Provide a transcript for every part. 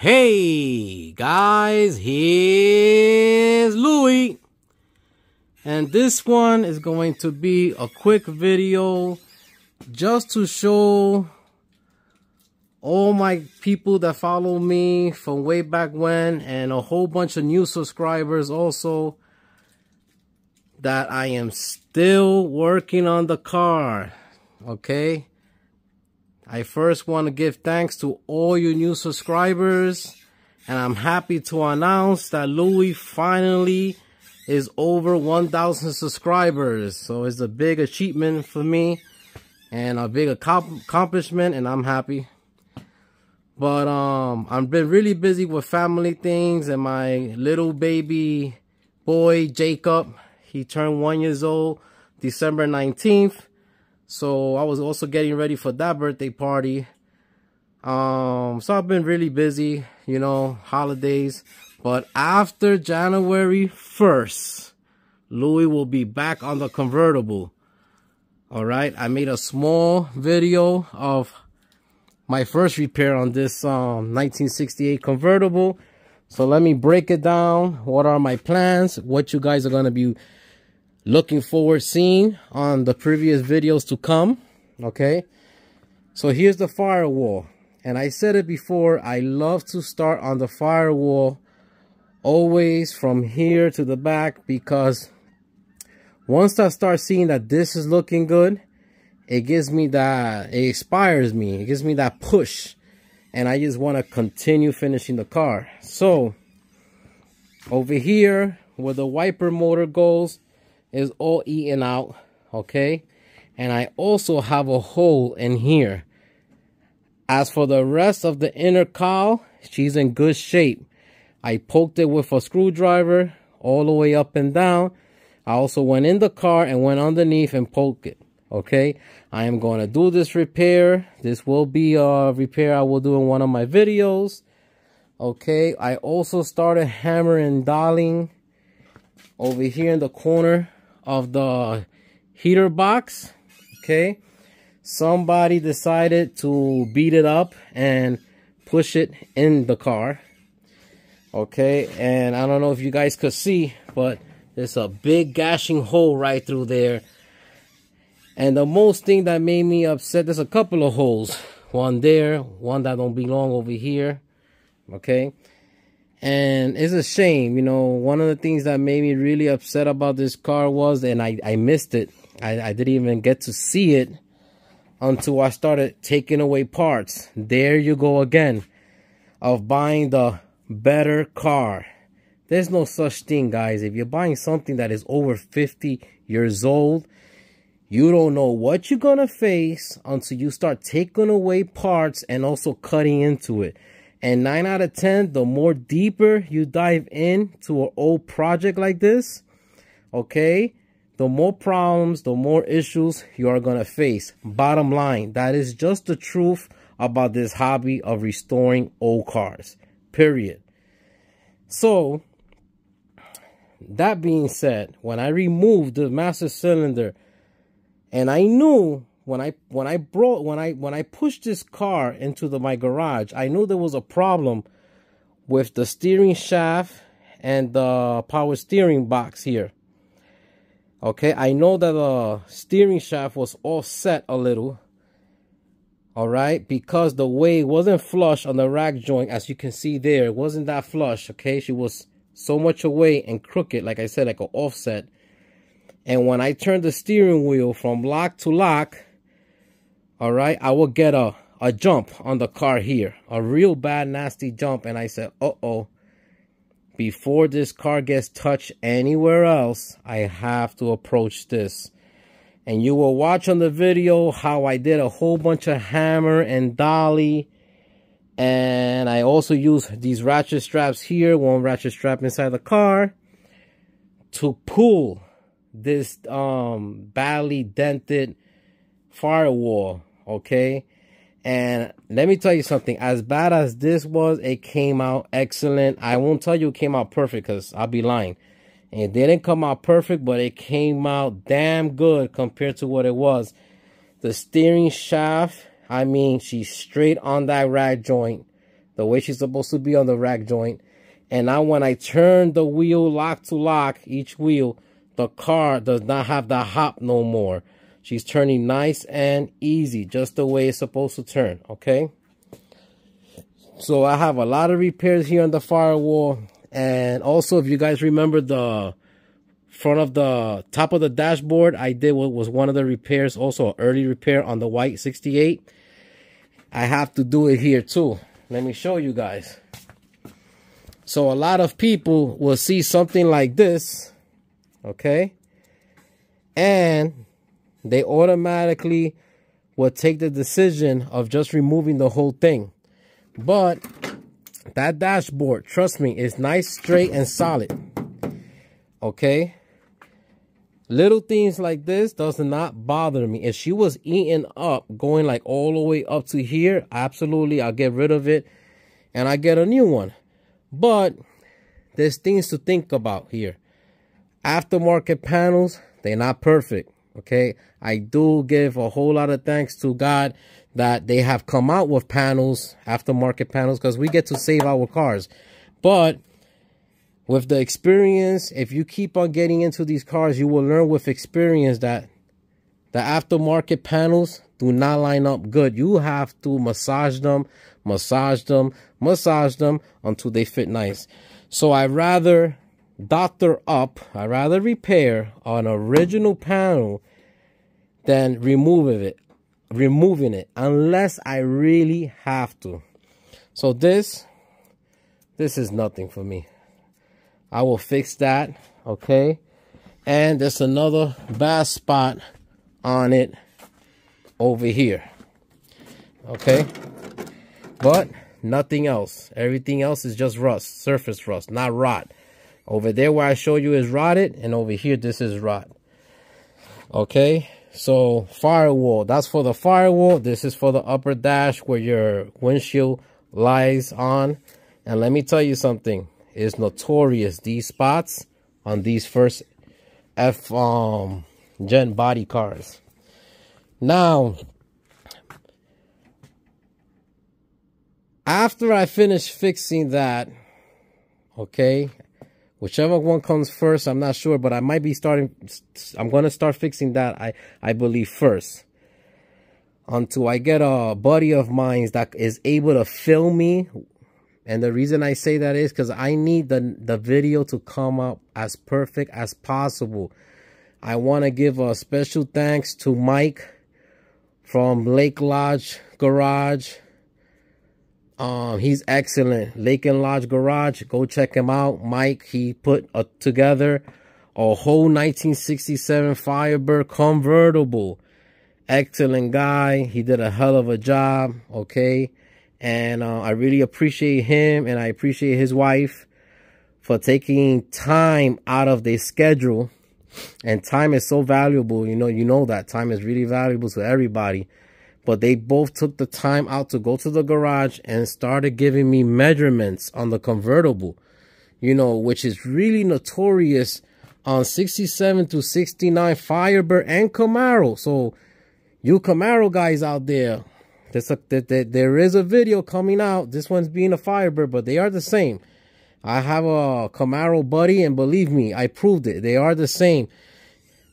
Hey guys, here's Louie. And this one is going to be a quick video just to show all my people that follow me from way back when and a whole bunch of new subscribers also that I am still working on the car. Okay? I first want to give thanks to all you new subscribers. And I'm happy to announce that Louis finally is over 1,000 subscribers. So it's a big achievement for me and a big accomplishment and I'm happy. But um, I've been really busy with family things and my little baby boy, Jacob, he turned one years old December 19th. So I was also getting ready for that birthday party. Um, so I've been really busy, you know, holidays. But after January 1st, Louis will be back on the convertible. All right. I made a small video of my first repair on this um, 1968 convertible. So let me break it down. What are my plans? What you guys are going to be looking forward seeing on the previous videos to come okay so here's the firewall and I said it before I love to start on the firewall always from here to the back because once I start seeing that this is looking good it gives me that it inspires me it gives me that push and I just want to continue finishing the car so over here where the wiper motor goes is all eaten out, okay? And I also have a hole in here. As for the rest of the inner cowl, she's in good shape. I poked it with a screwdriver all the way up and down. I also went in the car and went underneath and poked it. Okay, I am going to do this repair. This will be a repair I will do in one of my videos. Okay, I also started hammering dolling over here in the corner of the heater box okay somebody decided to beat it up and push it in the car okay and i don't know if you guys could see but there's a big gashing hole right through there and the most thing that made me upset there's a couple of holes one there one that don't belong over here okay and it's a shame, you know, one of the things that made me really upset about this car was, and I, I missed it. I, I didn't even get to see it until I started taking away parts. There you go again of buying the better car. There's no such thing, guys. If you're buying something that is over 50 years old, you don't know what you're going to face until you start taking away parts and also cutting into it. And 9 out of 10, the more deeper you dive in to an old project like this, okay, the more problems, the more issues you are going to face. Bottom line, that is just the truth about this hobby of restoring old cars, period. So, that being said, when I removed the master cylinder and I knew when I when I brought when I when I pushed this car into the my garage, I knew there was a problem with the steering shaft and the power steering box here. Okay, I know that the steering shaft was offset a little. All right, because the way wasn't flush on the rack joint, as you can see there, it wasn't that flush. Okay, she was so much away and crooked, like I said, like an offset. And when I turned the steering wheel from lock to lock, all right, I will get a, a jump on the car here, a real bad, nasty jump. And I said, uh-oh, before this car gets touched anywhere else, I have to approach this. And you will watch on the video how I did a whole bunch of hammer and dolly. And I also use these ratchet straps here, one ratchet strap inside the car to pull this um badly dented firewall okay? And let me tell you something. As bad as this was, it came out excellent. I won't tell you it came out perfect because I'll be lying. It didn't come out perfect, but it came out damn good compared to what it was. The steering shaft, I mean, she's straight on that rack joint. The way she's supposed to be on the rack joint. And now when I turn the wheel lock to lock, each wheel, the car does not have the hop no more. She's turning nice and easy, just the way it's supposed to turn, okay? So I have a lot of repairs here on the firewall. And also, if you guys remember the front of the top of the dashboard, I did what was one of the repairs, also early repair on the white 68. I have to do it here too. Let me show you guys. So a lot of people will see something like this, okay? And they automatically will take the decision of just removing the whole thing. But that dashboard, trust me, is nice, straight, and solid. Okay? Little things like this does not bother me. If she was eating up, going like all the way up to here, absolutely, I'll get rid of it. And I get a new one. But there's things to think about here. Aftermarket panels, they're not perfect. Okay. I do give a whole lot of thanks to God that they have come out with panels, aftermarket panels, because we get to save our cars. But with the experience, if you keep on getting into these cars, you will learn with experience that the aftermarket panels do not line up good. You have to massage them, massage them, massage them until they fit nice. So I rather doctor up, i rather repair an original panel than remove it, removing it, unless I really have to. So this, this is nothing for me. I will fix that, okay? And there's another bad spot on it over here, okay? But nothing else. Everything else is just rust, surface rust, not rot. Over there where I show you is rotted, and over here this is rot. Okay, so firewall, that's for the firewall. This is for the upper dash where your windshield lies on. And let me tell you something, it's notorious, these spots on these first F um, gen body cars. Now, after I finish fixing that, okay, Whichever one comes first, I'm not sure, but I might be starting, I'm going to start fixing that, I, I believe, first. Until I get a buddy of mine that is able to film me. And the reason I say that is because I need the, the video to come out as perfect as possible. I want to give a special thanks to Mike from Lake Lodge Garage um, he's excellent. Lake and Lodge Garage, go check him out. Mike, he put a, together a whole 1967 Firebird convertible. Excellent guy. He did a hell of a job. Okay. And uh, I really appreciate him and I appreciate his wife for taking time out of their schedule. And time is so valuable. You know, you know that time is really valuable to everybody but they both took the time out to go to the garage and started giving me measurements on the convertible, you know, which is really notorious on 67 to 69 Firebird and Camaro. So you Camaro guys out there, there's a, there, there is a video coming out. This one's being a Firebird, but they are the same. I have a Camaro buddy and believe me, I proved it. They are the same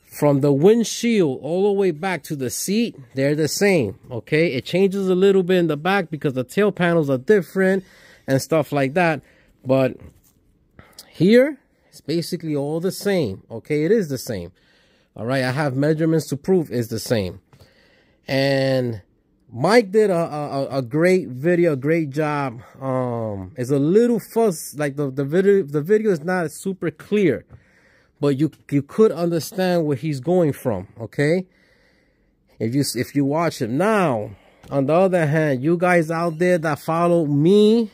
from the windshield all the way back to the seat, they're the same, okay? It changes a little bit in the back because the tail panels are different and stuff like that. But here, it's basically all the same, okay? It is the same, all right? I have measurements to prove it's the same. And Mike did a, a, a great video, great job. Um, It's a little fuss, like the, the, video, the video is not super clear, but you you could understand where he's going from, okay? If you if you watch him now, on the other hand, you guys out there that follow me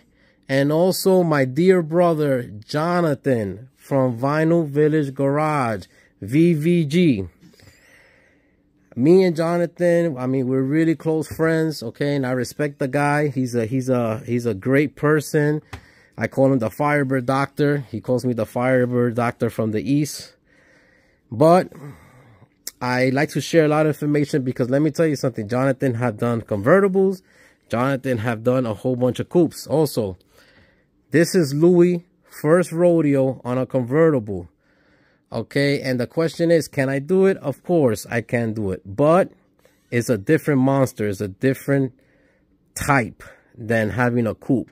and also my dear brother Jonathan from Vinyl Village Garage, VVG. Me and Jonathan, I mean, we're really close friends, okay? And I respect the guy. He's a he's a he's a great person. I call him the Firebird Doctor. He calls me the Firebird Doctor from the East. But I like to share a lot of information because let me tell you something. Jonathan have done convertibles. Jonathan have done a whole bunch of coupes. Also, this is Louis' first rodeo on a convertible. Okay, and the question is, can I do it? Of course I can do it. But it's a different monster. It's a different type than having a coupe.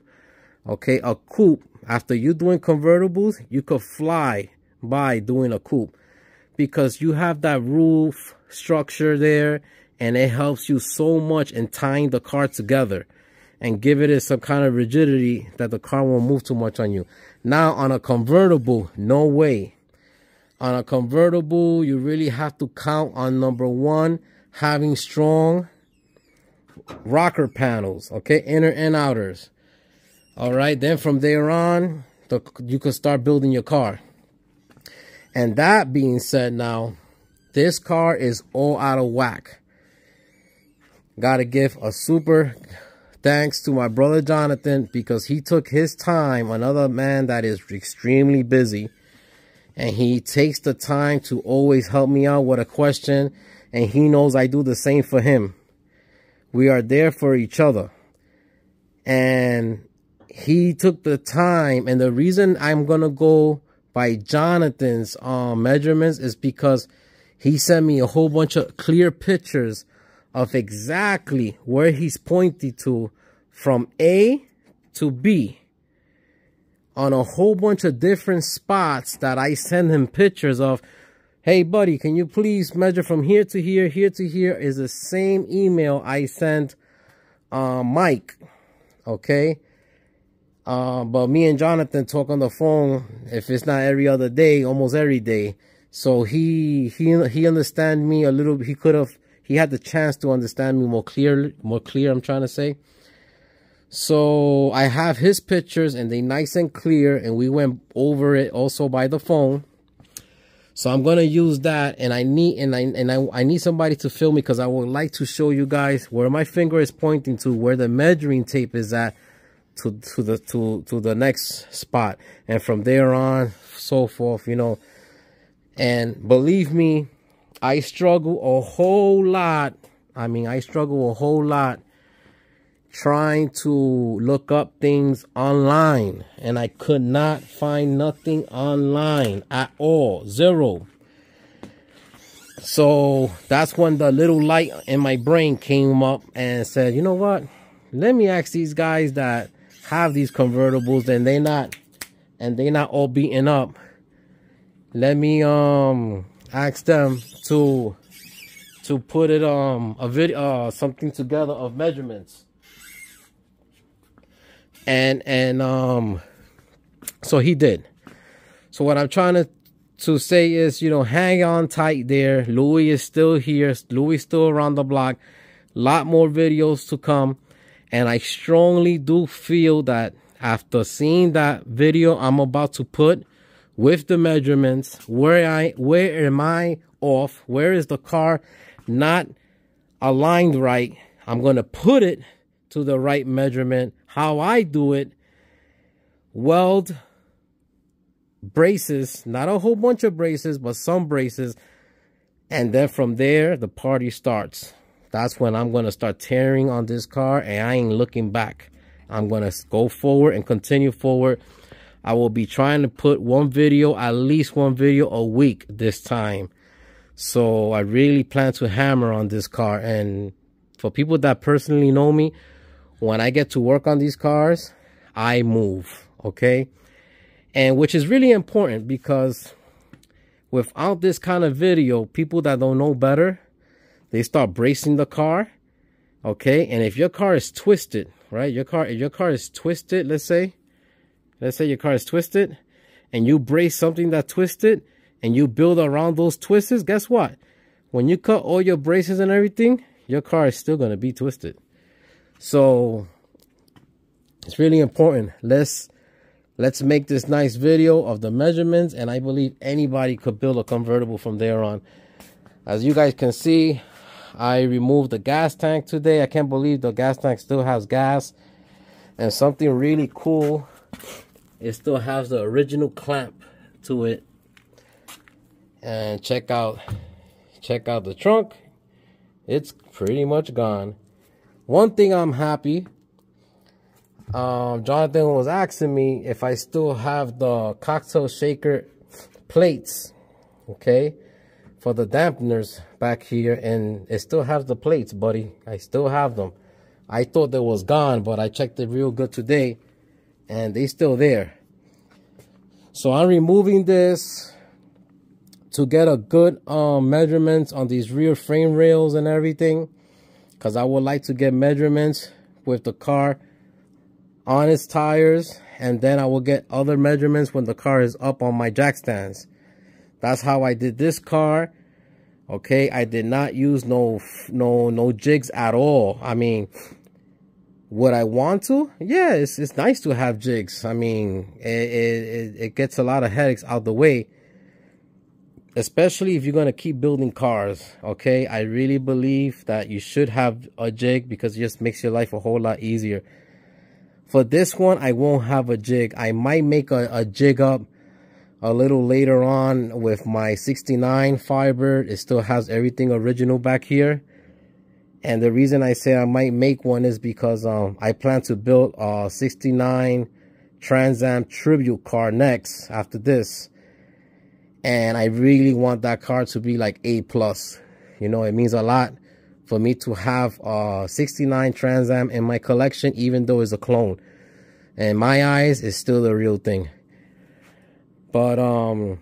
Okay, a coupe. After you doing convertibles, you could fly by doing a coupe because you have that roof structure there and it helps you so much in tying the car together and give it some kind of rigidity that the car won't move too much on you. Now on a convertible, no way. On a convertible, you really have to count on number one, having strong rocker panels, okay? Inner and outers. All right, then from there on, the, you can start building your car. And that being said now, this car is all out of whack. Gotta give a super thanks to my brother Jonathan because he took his time, another man that is extremely busy. And he takes the time to always help me out with a question. And he knows I do the same for him. We are there for each other. And he took the time and the reason I'm gonna go by Jonathan's um, measurements is because he sent me a whole bunch of clear pictures of exactly where he's pointing to from A to B on a whole bunch of different spots that I send him pictures of. Hey buddy, can you please measure from here to here, here to here is the same email I sent uh, Mike, okay? Uh, but me and Jonathan talk on the phone, if it's not every other day, almost every day. So he, he, he understand me a little, he could have, he had the chance to understand me more clear, more clear, I'm trying to say. So I have his pictures and they nice and clear and we went over it also by the phone. So I'm gonna use that, and I need and I and I, I need somebody to film me because I would like to show you guys where my finger is pointing to, where the measuring tape is at, to to the to to the next spot and from there on so forth you know and believe me i struggle a whole lot i mean i struggle a whole lot trying to look up things online and i could not find nothing online at all zero so that's when the little light in my brain came up and said you know what let me ask these guys that have these convertibles and they not and they not all beaten up let me um ask them to to put it um a video uh, something together of measurements and and um so he did so what i'm trying to to say is you know hang on tight there louis is still here louis still around the block lot more videos to come and I strongly do feel that after seeing that video I'm about to put with the measurements, where I where am I off? Where is the car not aligned right? I'm going to put it to the right measurement. How I do it, weld braces, not a whole bunch of braces, but some braces. And then from there, the party starts that's when I'm going to start tearing on this car and I ain't looking back. I'm going to go forward and continue forward. I will be trying to put one video, at least one video a week this time. So I really plan to hammer on this car. And for people that personally know me, when I get to work on these cars, I move, okay? And which is really important because without this kind of video, people that don't know better, they start bracing the car. Okay. And if your car is twisted, right? Your car, if your car is twisted, let's say, let's say your car is twisted and you brace something that twisted and you build around those twists, guess what? When you cut all your braces and everything, your car is still going to be twisted. So it's really important. Let's, let's make this nice video of the measurements and I believe anybody could build a convertible from there on. As you guys can see, I removed the gas tank today. I can't believe the gas tank still has gas. And something really cool, it still has the original clamp to it. And check out, check out the trunk. It's pretty much gone. One thing I'm happy, um, Jonathan was asking me if I still have the cocktail shaker plates, okay? for the dampeners back here and it still has the plates, buddy. I still have them. I thought they was gone, but I checked it real good today and they still there. So I'm removing this to get a good um, measurements on these rear frame rails and everything because I would like to get measurements with the car on its tires and then I will get other measurements when the car is up on my jack stands. That's how I did this car. Okay, I did not use no no no jigs at all. I mean, would I want to? Yeah, it's it's nice to have jigs. I mean, it it it gets a lot of headaches out the way. Especially if you're gonna keep building cars, okay? I really believe that you should have a jig because it just makes your life a whole lot easier. For this one, I won't have a jig. I might make a, a jig up a little later on with my 69 fiber it still has everything original back here and the reason i say i might make one is because um, i plan to build a 69 trans am tribute car next after this and i really want that car to be like a plus you know it means a lot for me to have a 69 trans am in my collection even though it's a clone in my eyes it's still the real thing but um,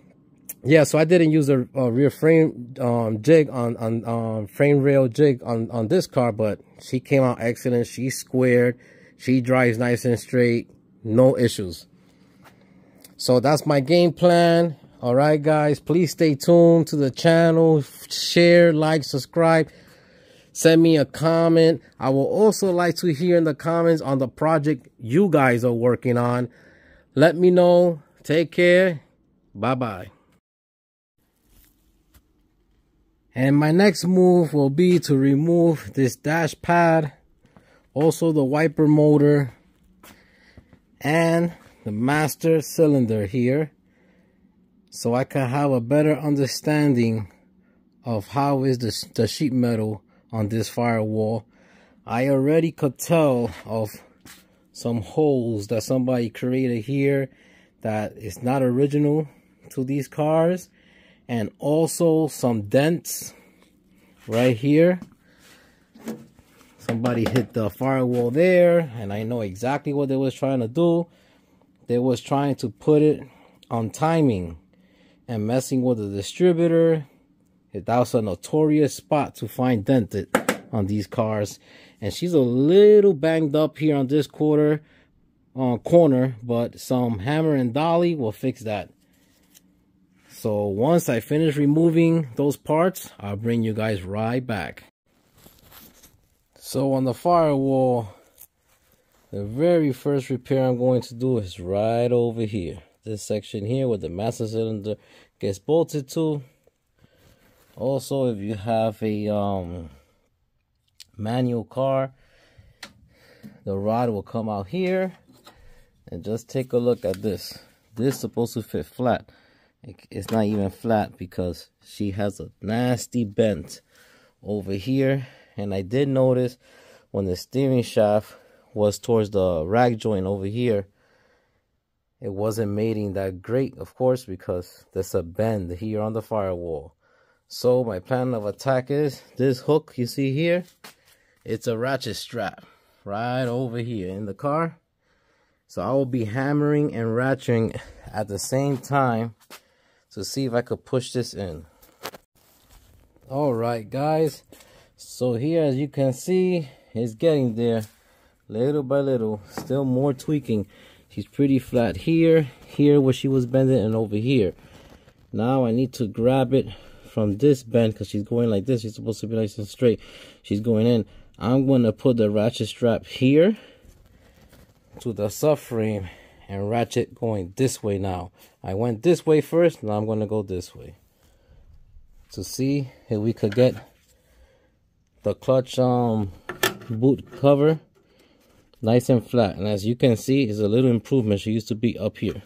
yeah, so I didn't use a, a rear frame um, jig on on um, frame rail jig on on this car, but she came out excellent. She squared, she drives nice and straight, no issues. So that's my game plan. All right, guys, please stay tuned to the channel. Share, like, subscribe. Send me a comment. I will also like to hear in the comments on the project you guys are working on. Let me know. Take care Bye bye. And my next move will be to remove this dash pad, also the wiper motor, and the master cylinder here so I can have a better understanding of how is the sheet metal on this firewall. I already could tell of some holes that somebody created here that is not original to these cars and also some dents right here somebody hit the firewall there and I know exactly what they was trying to do they was trying to put it on timing and messing with the distributor that was a notorious spot to find dented on these cars and she's a little banged up here on this quarter uh, corner but some hammer and dolly will fix that so once I finish removing those parts, I'll bring you guys right back. So on the firewall, the very first repair I'm going to do is right over here. This section here where the master cylinder gets bolted to. Also, if you have a um, manual car, the rod will come out here. And just take a look at this. This is supposed to fit flat it's not even flat because she has a nasty bent over here and I did notice when the steering shaft was towards the rack joint over here it wasn't mating that great of course because there's a bend here on the firewall so my plan of attack is this hook you see here it's a ratchet strap right over here in the car so I will be hammering and ratcheting at the same time to see if I could push this in. All right, guys. So here, as you can see, it's getting there little by little. Still more tweaking. She's pretty flat here, here where she was bending, and over here. Now I need to grab it from this bend because she's going like this. She's supposed to be nice and straight. She's going in. I'm going to put the ratchet strap here to the subframe and ratchet going this way now. I went this way first, now I'm going to go this way. To see if we could get the clutch um, boot cover nice and flat. And as you can see, it's a little improvement. She used to be up here.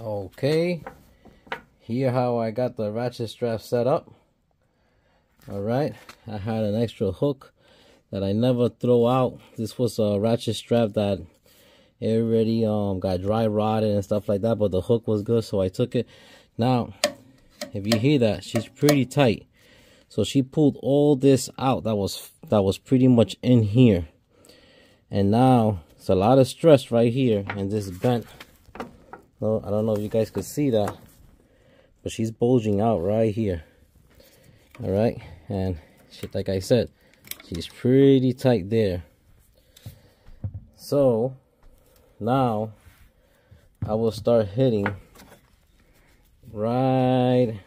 Okay, here how I got the ratchet strap set up. All right, I had an extra hook that I never throw out. This was a ratchet strap that it already um got dry rotted and stuff like that, but the hook was good, so I took it. Now, if you hear that, she's pretty tight. So she pulled all this out that was that was pretty much in here. And now it's a lot of stress right here and this bent. No, I don't know if you guys could see that, but she's bulging out right here. All right, and she, like I said, she's pretty tight there. So now I will start hitting right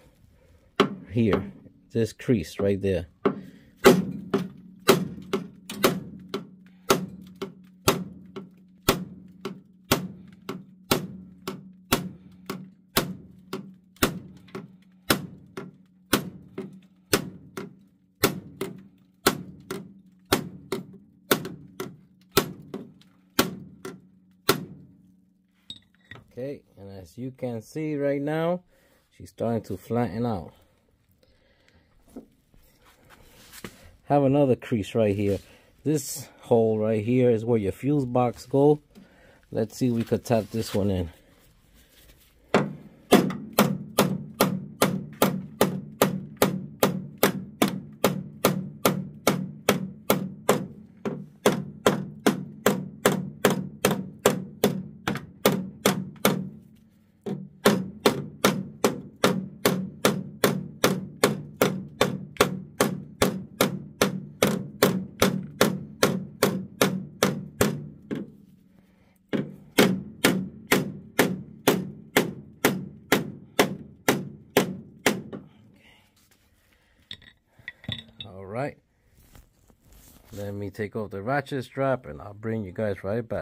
here, this crease right there. can see right now, she's starting to flatten out. Have another crease right here. This hole right here is where your fuse box go. Let's see if we could tap this one in. take off the ratchet strap and I'll bring you guys right back.